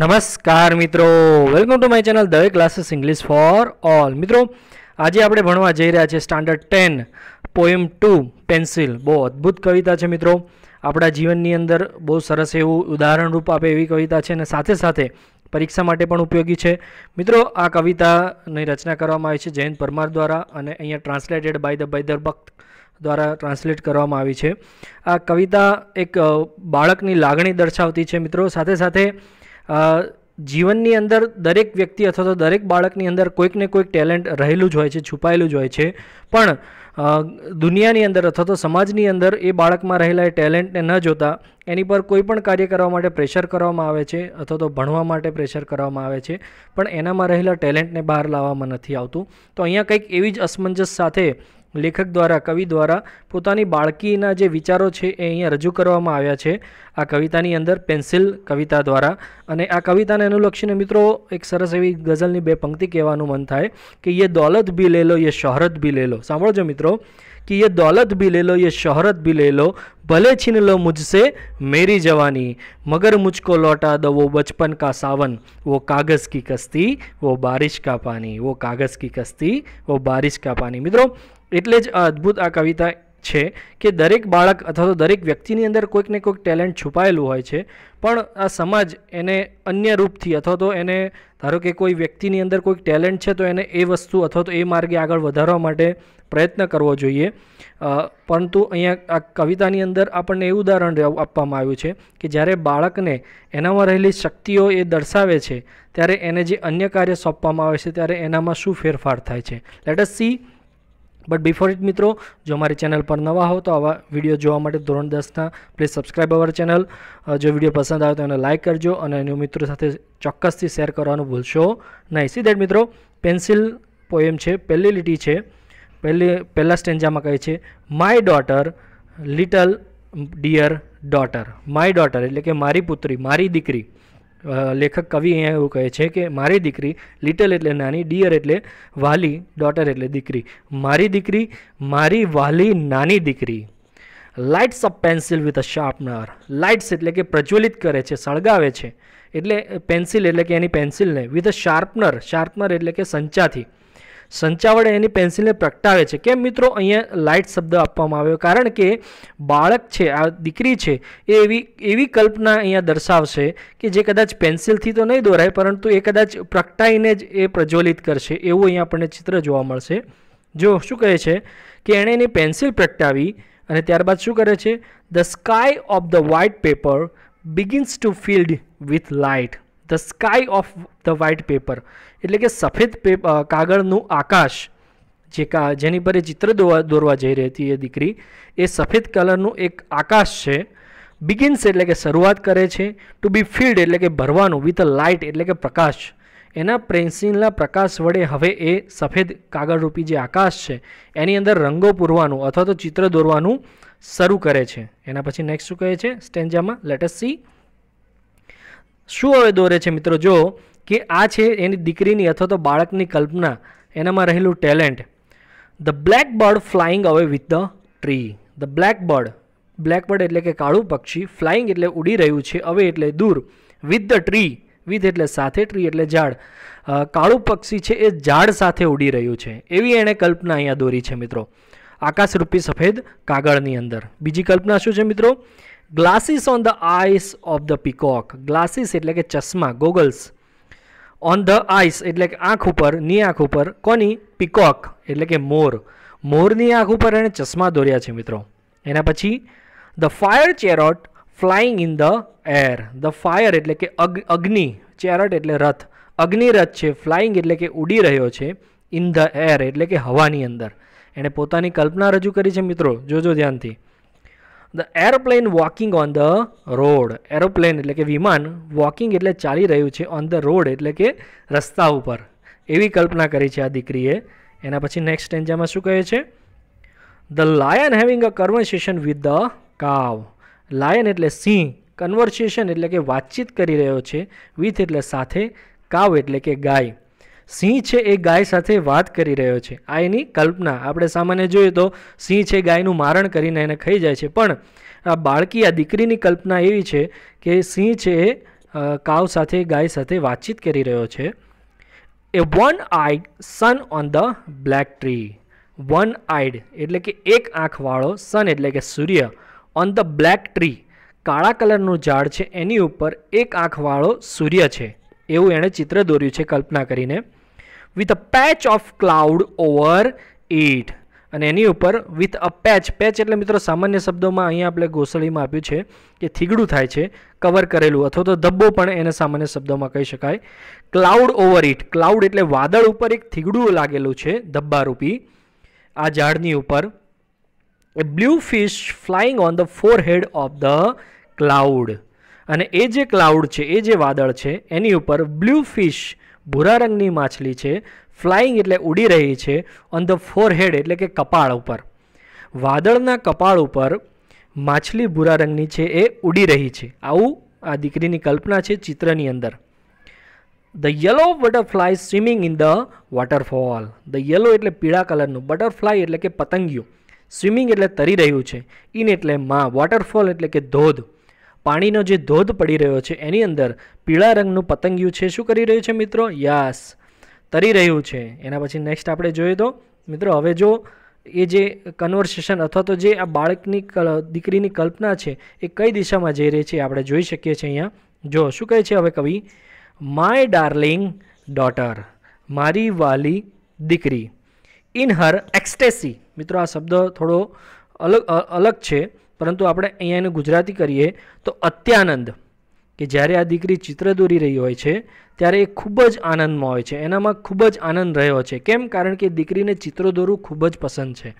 નમસ્કાર મિત્રો welcome to my channel Dave classes English for all મિત્રો આજે આપણે ભણવા જઈ રહ્યા છે standard ten poem two pencil બહુ અદ્ભુત કવિતા છે મિત્રો આપણા જીવનની અંદર બહુ સરસ એવું ઉદાહરણરૂપ આપે એવી કવિતા છે અને સાથે સાથે પરીક્ષા માટે પણ ઉપયોગી છે મિત્રો આ કવિતાની રચના કરવામાં આવી છે જયંત પરમાર દ્વારા અને અહીંયા translated by the by the Bhakt દ્વારા ટ્રાન્સલેટ કરવામાં આવી છે આ કવિતા એક બાળકની લાગણી દર્શાવતી છે મિત્રો સાથે સાથે જીવનની અંદર દરેક વ્યક્તિ અથવા તો દરેક બાળકની અંદર કોઈક ને કોઈક ટેલેન્ટ રહેલું જ હોય છે છુપાયેલું જ હોય છે પણ દુનિયાની અંદર અથવા તો સમાજની અંદર એ બાળકમાં રહેલા એ ટેલેન્ટને ન જોતા એની પર કોઈ પણ કાર્ય કરવા માટે પ્રેશર કરવામાં આવે છે અથવા તો ભણવા માટે પ્રેશર કરવામાં આવે છે પણ એનામાં રહેલા ટેલેન્ટને બહાર લાવવામાં નથી આવતું તો અહીંયા કંઈક એવી જ અસમંજસ સાથે લેખક દ્વારા કવિ દ્વારા પોતાની બાળકીના જે વિચારો છે એ અહીંયા રજૂ કરવામાં આવ્યા છે આ કવિતાની અંદર પેન્સિલ કવિતા દ્વારા અને આ કવિતાને અનુલક્ષીને મિત્રો એક સરસ એવી ગઝલની બે પંક્તિ કહેવાનું મન થાય કે યે દોલત બી લે લો યે શોહરત બી લે લો સાંભળજો મિત્રો કે યે દોલત બી લે લો યે શોહરત બી લે લો ભલે છીન લો મુજસે મેરી જવાની મગર મુજકો લોટા દો વો બચપન કા સાવન વો કાગઝ કી કસ્તી વો બારિશ કા પાની વો કાગઝ કી કસ્તી વો બારિશ કા પાની મિત્રો એટલે જ આ અદ્ભુત આ કવિતા છે કે દરેક બાળક અથવા તો દરેક વ્યક્તિની અંદર કોઈક ને કોઈક ટેલેન્ટ છુપાયેલું હોય છે પણ આ સમાજ એને અન્ય રૂપથી અથવા તો એને ધારો કે કોઈ વ્યક્તિની અંદર કોઈક ટેલેન્ટ છે તો એને એ વસ્તુ અથવા તો એ માર્ગે આગળ વધારવા માટે પ્રયત્ન કરવો જોઈએ પરંતુ અહીંયા આ કવિતાની અંદર આપણને એવું ઉદાહરણ આપવામાં આવ્યું છે કે જ્યારે બાળકને એનામાં રહેલી શક્તિઓ એ દર્શાવે છે ત્યારે એને જે અન્ય કાર્ય સોંપવામાં આવે છે ત્યારે એનામાં શું ફેરફાર થાય છે let us see but before it મિત્રો જો અમારી ચેનલ પર નવા હો તો આ વિડિયો જોવા માટે દોરણ દસ તા પ્લીઝ સબસ્ક્રાઇબ અવર ચેનલ જો વિડિયો પસંદ આવે તો એને લાઈક કરજો અને એને મિત્રો સાથે ચક્કસથી શેર કરવાનું ભૂલશો નહીં સીધેટ મિત્રો પેન્સિલ પોએમ છે પહેલી લટી છે પહેલી પહેલા સ્ટેન્ઝામાં કહે છે my daughter little dear daughter my daughter એટલે કે મારી પુત્રી મારી દીકરી લેખક કવિ અહીંયા એવું કહે છે કે મારી દીકરી લિટલ એટલે નાની ડિયર એટલે વાલી ડોટર એટલે દીકરી મારી દીકરી મારી વાલી નાની દીકરી lights up pencil with a sharpener lights એટલે કે પ્રજ્વલિત કરે છે સળગાવે છે એટલે પેન્સિલ એટલે કે એની પેન્સિલને વિથ અ શાર્પનર શાર્પનર એટલે કે સંચાથી સંચાવડે એની પેન્સિલને પ્રગટાવે છે કેમ મિત્રો અહીંયા લાઇટ શબ્દ આપવામાં આવ્યો કારણ કે બાળક છે આ દીકરી છે એ એવી એવી કલ્પના અહીંયા દર્શાવશે કે જે કદાચ પેન્સિલથી તો નહીં દોરાય પરંતુ એ કદાચ પ્રગટાઈને જ એ પ્રજ્વલિત કરશે એવું અહીંયા આપણને ચિત્ર જોવા મળશે જો શું કહે છે કે એણે એની પેન્સિલ પ્રગટાવી અને ત્યારબાદ શું કરે છે the sky of the white paper begins to filled with light the sky of the white paper એટલે કે સફેદ કાગળનું આકાશ જે કા જેની પર એ ચિત્ર દોરવા જઈ રહી હતી એ દીકરી એ સફેદ કલરનું એક આકાશ છે બિગિન્સ એટલે કે શરૂઆત કરે છે ટુ બી ફિલ્ડ એટલે કે ભરવાનું વિથ અ લાઇટ એટલે કે પ્રકાશ એના પેન્સિલના પ્રકાશ વડે હવે એ સફેદ કાગળરૂપી જે આકાશ છે એની અંદર રંગો પૂરવાનું અથવા તો ચિત્ર દોરવાનું શરૂ કરે છે એના પછી નેક્સ્ટ શું કહે છે સ્ટેન્જામાં લેટસ સી શું હવે દોરે છે મિત્રો જો કે આ છે એની દીકરીની અથવા તો બાળકની કલ્પના એનામાં રહેલું talent the black bird flying away with the tree the black bird black bird એટલે કે કાળું પક્ષી ફ્લાઇંગ એટલે ઉડી રહ્યું છે હવે એટલે દૂર વિથ ધ ટ્રી વિથ એટલે સાથે ટ્રી એટલે ઝાડ કાળું પક્ષી છે એ ઝાડ સાથે ઉડી રહ્યું છે એવી એણે કલ્પના અહીંયા દોરી છે મિત્રો આકાશરૂપી સફેદ કાગળની અંદર બીજી કલ્પના શું છે મિત્રો glasses on the eyes of the peacock glasses એટલે કે ચશ્મા ગોગલ્સ ઓન ધ આઈસ એટલે કે આંખ ઉપર ની આંખ ઉપર કોની પીકોક એટલે કે મોર મોરની આંખ ઉપર એણે ચશ્મા દોર્યા છે મિત્રો એના પછી the fire chariot flying in the air the fire એટલે કે અગ અગ્નિ ચેરોટ એટલે રથ અગ્નિરથ છે ફ્લાઇંગ એટલે કે ઉડી રહ્યો છે ઇન ધ એર એટલે કે હવાની અંદર એણે પોતાની કલ્પના રજૂ કરી છે મિત્રો જોજો ધ્યાનથી the aeroplane walking on the road aeroplane એટલે કે વિમાન વોકિંગ એટલે ચાલી રહ્યું છે ઓન ધ રોડ એટલે કે રસ્તા ઉપર એવી કલ્પના કરી છે આ દીકરીએ એના પછી નેક્સ્ટ સ્ટેન્જામાં શું કહે છે the lion having a conversation with the cow lion એટલે સિંહ કન્વર્સેશન એટલે કે વાતચીત કરી રહ્યો છે વિથ એટલે સાથે કાવ એટલે કે ગાય સિંહ છે એ ગાય સાથે વાત કરી રહ્યો છે આ એની કલ્પના આપણે સામાન્ય જોઈએ તો સિંહ છે ગાયનું મારણ કરીને એને ખાઈ જાય છે પણ આ બાળકી આ દીકરીની કલ્પના એવી છે કે સિંહ છે એ કાવ સાથે ગાય સાથે વાતચીત કરી રહ્યો છે a one eyed sun on the black tree one eyed એટલે કે એક આંખવાળો સન એટલે કે સૂર્ય ઓન ધ બ્લેક ટ્રી કાળા કલરનું ઝાડ છે એની ઉપર એક આંખવાળો સૂર્ય છે એવું એણે ચિત્ર દોર્યું છે કલ્પના કરીને with a patch of cloud over it અને એની ઉપર વિથ અ પેચ પેચ એટલે મિત્રો સામાન્ય શબ્દોમાં અહીંયા આપણે ગોસળીમાં આપ્યું છે કે થીગડું થાય છે કવર કરેલું અથવા તો ધબ્બો પણ એને સામાન્ય શબ્દોમાં કહી શકાય ક્લાઉડ ઓવર ઇટ ક્લાઉડ એટલે વાદળ ઉપર એક થીગડું લાગેલું છે ધબ્બારૂપી આ ઝાડની ઉપર a blue fish flying on the forehead of the cloud અને એ જે ક્લાઉડ છે એ જે વાદળ છે એની ઉપર બ્લુ ફિશ ભૂરા રંગની માછલી છે ફ્લાઇંગ એટલે ઉડી રહી છે ઓન ધ ફોરહેડ એટલે કે કપાળ ઉપર વાદળના કપાળ ઉપર માછલી ભૂરા રંગની છે એ ઉડી રહી છે આવું આ દીકરીની કલ્પના છે ચિત્રની અંદર the yellow butterfly swimming in the waterfall the yellow એટલે પીળા કલરનું બટરફ્લાય એટલે કે પતંગિયું સ્વિમિંગ એટલે તરી રહ્યું છે ઇન એટલે માં વોટરફોલ એટલે કે ધોધ પાણીનો જે ધોધ પડી રહ્યો છે એની અંદર પીળા રંગનું પતંગિયું છે શું કરી રહ્યું છે મિત્રો યાસ તરી રહ્યું છે એના પછી નેક્સ્ટ આપણે જોઈએ તો મિત્રો હવે જો એ જે કન્વર્સેશન અથવા તો જે આ બાળકની દીકરીની કલ્પના છે એ કઈ દિશામાં જઈ રહી છે આપણે જોઈ શકીએ છીએ અહીંયા જો શું કહે છે હવે કવિ માય ડાર્લિંગ ડોટર મારી વાલી દીકરી ઇન હર એક્સટેસી મિત્રો આ શબ્દ થોડો અલગ અલગ છે પરંતુ આપણે અહીંયા એને ગુજરાતી કરીએ તો અત્યાનંદ કે જ્યારે આ દીકરી ચિત્ર દોરી રહી હોય છે ત્યારે એ ખૂબ જ આનંદમાં હોય છે એનામાં ખૂબ જ આનંદ રહ્યો છે કેમ કારણ કે દીકરીને ચિત્રો દોરવું ખૂબ જ પસંદ છે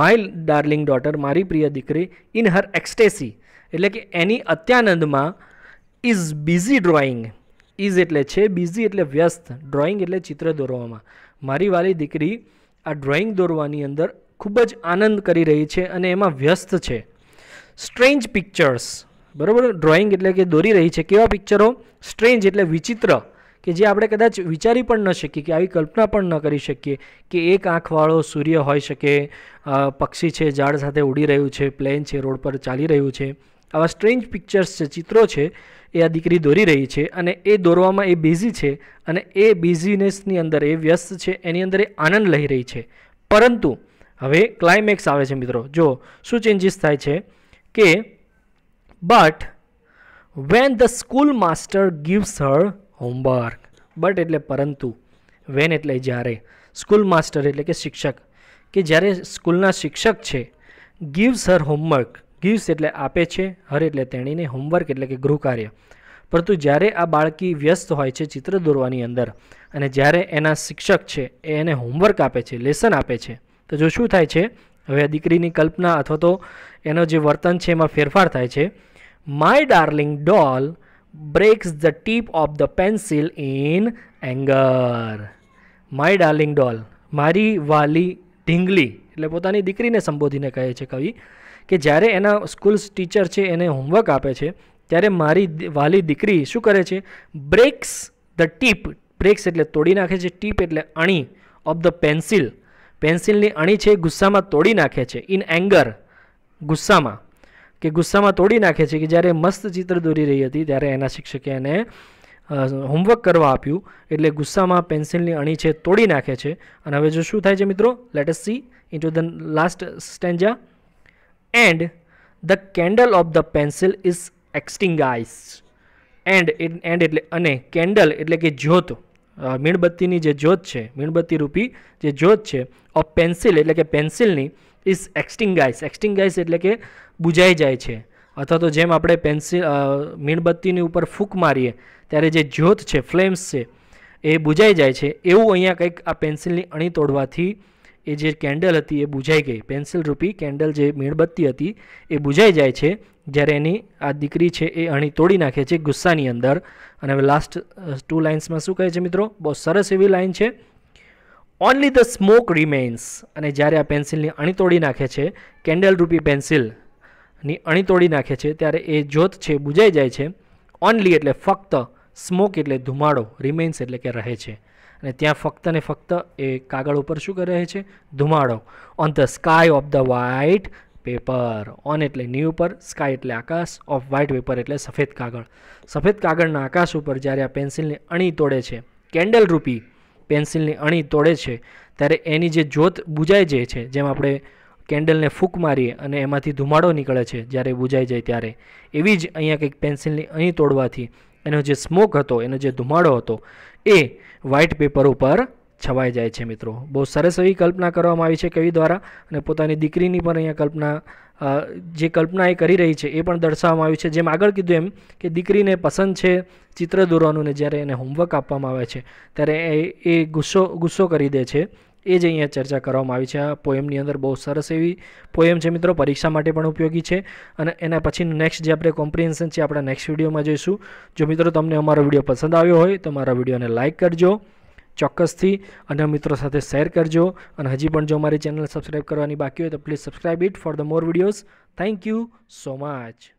માય ડાર્લિંગ ડોટર મારી પ્રિય દીકરી ઇન હર એક્સ્ટેસી એટલે કે એની અત્યાનંદમાં ઇઝ બિઝી ડ્રોઈંગ ઇઝ એટલે છે બિઝી એટલે વ્યસ્ત ડ્રોઈંગ એટલે ચિત્ર દોરવામાં મારી વાલી દીકરી આ ડ્રોઈંગ દોરવાની અંદર ખૂબ જ આનંદ કરી રહી છે અને એમાં વ્યસ્ત છે સ્ટ્રેન્જ પિક્ચર્સ બરાબર ડ્રોઈંગ એટલે કે દોરી રહી છે કેવા પિક્ચરો સ્ટ્રેન્જ એટલે વિચિત્ર કે જે આપણે કદાચ વિચારી પણ ન શકીએ કે આવી કલ્પના પણ ન કરી શકીએ કે એક આંખવાળો સૂર્ય હોઈ શકે પક્ષી છે ઝાડ સાથે ઉડી રહ્યું છે પ્લેન છે રોડ પર ચાલી રહ્યું છે આવા સ્ટ્રેન્જ પિક્ચર્સ છે ચિત્રો છે એ આ દીકરી દોરી રહી છે અને એ દોરવામાં એ બિઝી છે અને એ બિઝીનેસની અંદર એ વ્યસ્ત છે એની અંદર એ આનંદ લઈ રહી છે પરંતુ હવે ક્લાઇમેક્સ આવે છે મિત્રો જો શું ચેન્જીસ થાય છે કે but when the school master gives her homework but એટલે પરંતુ વેન એટલે જ્યારે સ્કૂલ માસ્ટર એટલે કે શિક્ષક કે જ્યારે સ્કૂલના શિક્ષક છે ગીવ્સ હર હોમવર્ક ગીવ્સ એટલે આપે છે હર એટલે તેણીને હોમવર્ક એટલે કે ગૃહકાર્ય પરંતુ જ્યારે આ બાળકી વ્યસ્ત હોય છે ચિત્ર દોરવાની અંદર અને જ્યારે એના શિક્ષક છે એ એને હોમવર્ક આપે છે લેસન આપે છે તો જો શું થાય છે હવે આ દીકરીની કલ્પના અથવા તો એનો જે વર્તન છે એમાં ફેરફાર થાય છે my darling doll breaks the tip of the pencil in anger my darling doll મારી વાલી ઢીંગલી એટલે પોતાની દીકરીને સંબોધીને કહે છે કવિ કે જ્યારે એના સ્કૂલ ટીચર છે એને હોમવર્ક આપે છે ત્યારે મારી વાલી દીકરી શું કરે છે બ્રેક્સ ધ ટીપ બ્રેક્સ એટલે તોડી નાખે છે ટીપ એટલે અણી ઓફ ધ પેન્સિલ પેન્સિલની અણી છે એ ગુસ્સામાં તોડી નાખે છે ઇન એંગર ગુસ્સામાં કે ગુસ્સામાં તોડી નાખે છે કે જ્યારે મસ્ત ચિત્ર દોરી રહી હતી ત્યારે એના શિક્ષકે એને હોમવર્ક કરવા આપ્યું એટલે ગુસ્સામાં પેન્સિલની અણી છે તોડી નાખે છે અને હવે જો શું થાય છે મિત્રો let see see into the last stanza and the candle of the pencil is extinguish and and એટલે અને કેન્ડલ એટલે કે જ્યોત મીણબત્તીની જે જ્યોત છે મીણબત્તી રૂપી જે જ્યોત છે ઓફ પેન્સિલ એટલે કે પેન્સિલની ઇઝ એક્સટિંગાઇઝ એક્સટિંગાઇઝ એટલે કે બુજાઈ જાય છે અથવા તો જેમ આપણે પેન્સિલ મીણબત્તીની ઉપર ફૂંક મારીએ ત્યારે જે જ્યોત છે ફ્લેમ્સ છે એ બુજાઈ જાય છે એવું અહીંયા કંઈક આ પેન્સિલની અણી તોડવાથી એ જે કેન્ડલ હતી એ બુઝાઈ ગઈ પેન્સિલ રૂપી કેન્ડલ જે મીણબત્તી હતી એ બુઝાઈ જાય છે જ્યારે એની આ દીકરી છે એ અણી તોડી નાખે છે ગુસ્સાની અંદર અને હવે લાસ્ટ ટુ લાઇન્સમાં શું કહે છે મિત્રો બહુ સરસ એવી લાઇન છે ઓનલી ધ સ્મોક રિમેન્સ અને જ્યારે આ પેન્સિલની અણી તોડી નાખે છે કેન્ડલ રૂપી પેન્સિલની અણી તોડી નાખે છે ત્યારે એ જ્યોત છે બુજાઈ જાય છે ઓનલી એટલે ફક્ત સ્મોક એટલે ધુમાડો રિમેન્સ એટલે કે રહે છે અને ત્યાં ફક્ત ને ફક્ત એ કાગળ ઉપર શું કરે છે ધુમાડો on the sky of the white paper on એટલે ન્યૂ ઉપર સ્કાય એટલે આકાશ ઓફ વ્હાઇટ પેપર એટલે સફેદ કાગળ સફેદ કાગળના આકાશ ઉપર જ્યારે આ પેન્સિલની અણી તોડે છે કેન્ડલ રૂપી પેન્સિલની અણી તોડે છે ત્યારે એની જે જોત બુજાઈ જાય છે જેમ આપણે કેન્ડલને ફૂંક મારીએ અને એમાંથી ધુમાડો નીકળે છે જ્યારે બુજાઈ જાય ત્યારે એવી જ અહીંયા કંઈક પેન્સિલની અણી તોડવાથી એનો જે સ્મોક હતો એનો જે ધુમાડો હતો એ વ્હાઇટ પેપર ઉપર છવાઈ જાય છે મિત્રો બહુ સરસ એવી કલ્પના કરવામાં આવી છે કવિ દ્વારા અને પોતાની દીકરીની પણ અહીંયા કલ્પના જે કલ્પના એ કરી રહી છે એ પણ દર્શાવવામાં આવી છે જેમ આગળ કીધું એમ કે દીકરીને પસંદ છે ચિત્ર દોરવાનું ને જ્યારે એને હોમવર્ક આપવામાં આવે છે ત્યારે એ ગુસ્સો ગુસ્સો કરી દે છે એ જ અહીંયા ચર્ચા કરવામાં આવી છે આ પોએમની અંદર બહુ સરસ એવી પોએમ છે મિત્રો પરીક્ષા માટે પણ ઉપયોગી છે અને એના પછી નેક્સ્ટ જે આપણે કોમ્પ્રિહેન્શન છે આપણા નેક્સ્ટ વિડીયોમાં જોઈશું જો મિત્રો તમને અમારો વિડીયો પસંદ આવ્યો હોય તો મારા વિડીયોને લાઇક કરજો ચોક્કસથી અને મિત્રો સાથે શેર કરજો અને હજી પણ જો અમારી ચેનલ સબસ્ક્રાઈબ કરવાની બાકી હોય તો please subscribe it for the more videos thank you so much